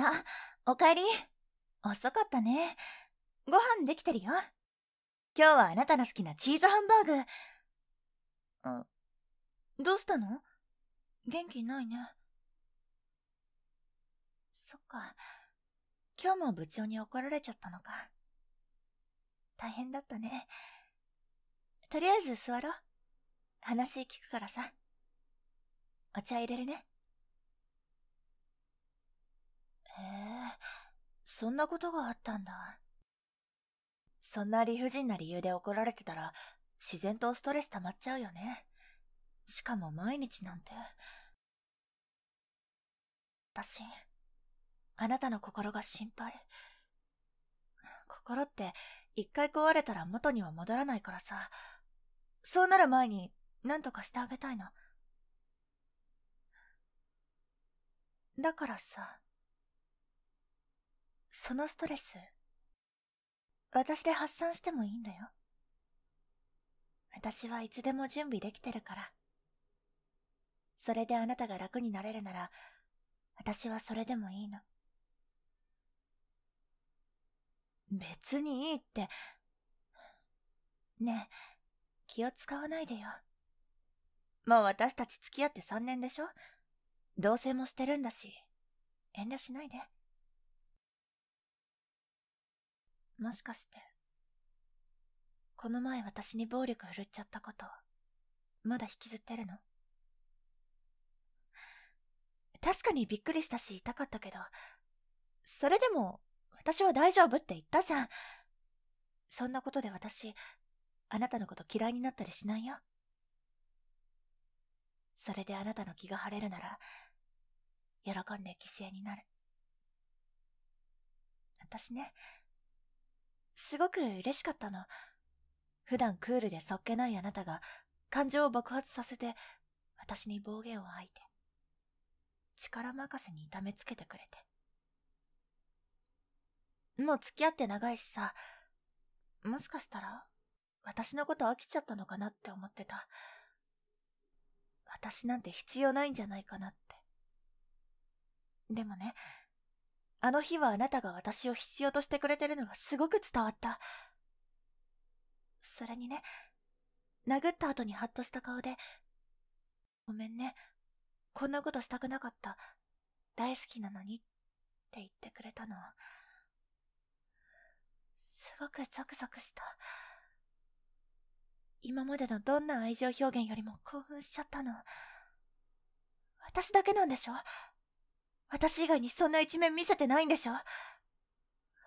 あ、おかえり。遅かったね。ご飯できてるよ。今日はあなたの好きなチーズハンバーグ。あ、どうしたの元気ないね。そっか。今日も部長に怒られちゃったのか。大変だったね。とりあえず座ろう。話聞くからさ。お茶入れるね。そんなことがあったんだ。そんな理不尽な理由で怒られてたら、自然とストレス溜まっちゃうよね。しかも毎日なんて。私、あなたの心が心配。心って、一回壊れたら元には戻らないからさ。そうなる前に、何とかしてあげたいの。だからさ、そのストレス、私で発散してもいいんだよ。私はいつでも準備できてるから。それであなたが楽になれるなら、私はそれでもいいの。別にいいって。ねえ、気を使わないでよ。もう私たち付き合って3年でしょ同棲もしてるんだし、遠慮しないで。もしかして。この前私に暴力振るっちゃったこと、まだ引きずってるの確かにびっくりしたし痛かったけど、それでも私は大丈夫って言ったじゃん。そんなことで私、あなたのこと嫌いになったりしないよ。それであなたの気が晴れるなら、喜んで犠牲になる。私ね、すごく嬉しかったの。普段クールでそっけないあなたが感情を爆発させて私に暴言を吐いて力任せに痛めつけてくれてもう付き合って長いしさもしかしたら私のこと飽きちゃったのかなって思ってた私なんて必要ないんじゃないかなってでもねあの日はあなたが私を必要としてくれてるのがすごく伝わった。それにね、殴った後にハッとした顔で、ごめんね、こんなことしたくなかった。大好きなのにって言ってくれたの。すごくゾクゾクした。今までのどんな愛情表現よりも興奮しちゃったの。私だけなんでしょ私以外にそんな一面見せてないんでしょす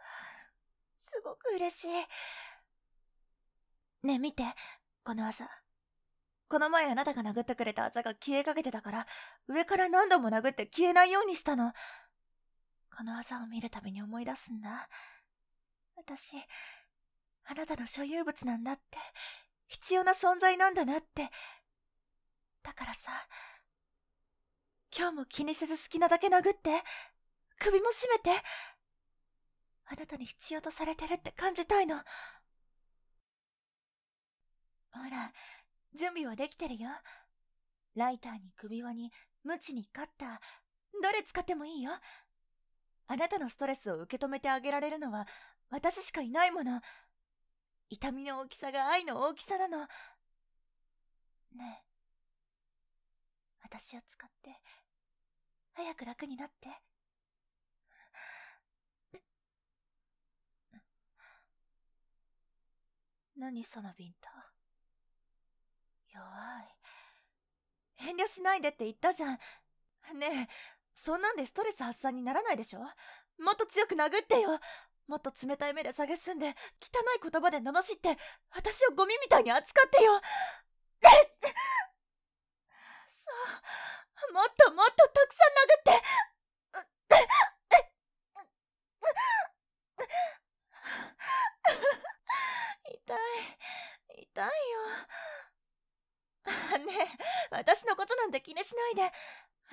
ごく嬉しい。ねえ見て、この技。この前あなたが殴ってくれたあざが消えかけてたから、上から何度も殴って消えないようにしたの。このあざを見るたびに思い出すんだ。私、あなたの所有物なんだって、必要な存在なんだなって。だからさ、今日も気にせず好きなだけ殴って、首も絞めて、あなたに必要とされてるって感じたいの。ほら、準備はできてるよ。ライターに首輪に、ムチにカッター、どれ使ってもいいよ。あなたのストレスを受け止めてあげられるのは、私しかいないもの。痛みの大きさが愛の大きさなの。ねえ、足を使って、早く楽になって。何そのビンタ。弱い。遠慮しないでって言ったじゃん。ねえ、そんなんでストレス発散にならないでしょもっと強く殴ってよもっと冷たい目ですんで、汚い言葉で罵って、私をゴミみたいに扱ってよもっともっとたくさん殴って痛い痛いよねえ私のことなんて気にしないで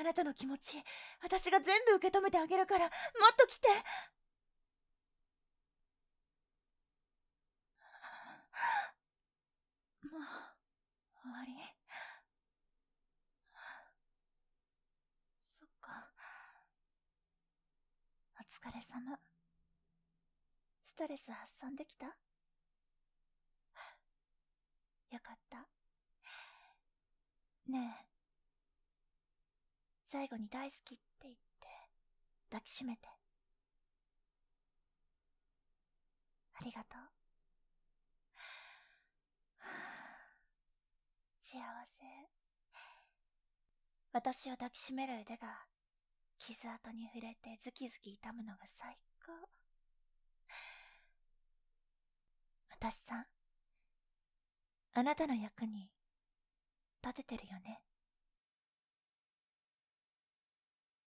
あなたの気持ち私が全部受け止めてあげるからもっと来て疲れ様。ストレス発散できた よかった。ねえ。最後に大好きって言って、抱きしめて。ありがとう。幸せ。私を抱きしめる腕が傷跡に触れてズキズキ痛むのが最高。私さん、あなたの役に立ててるよね。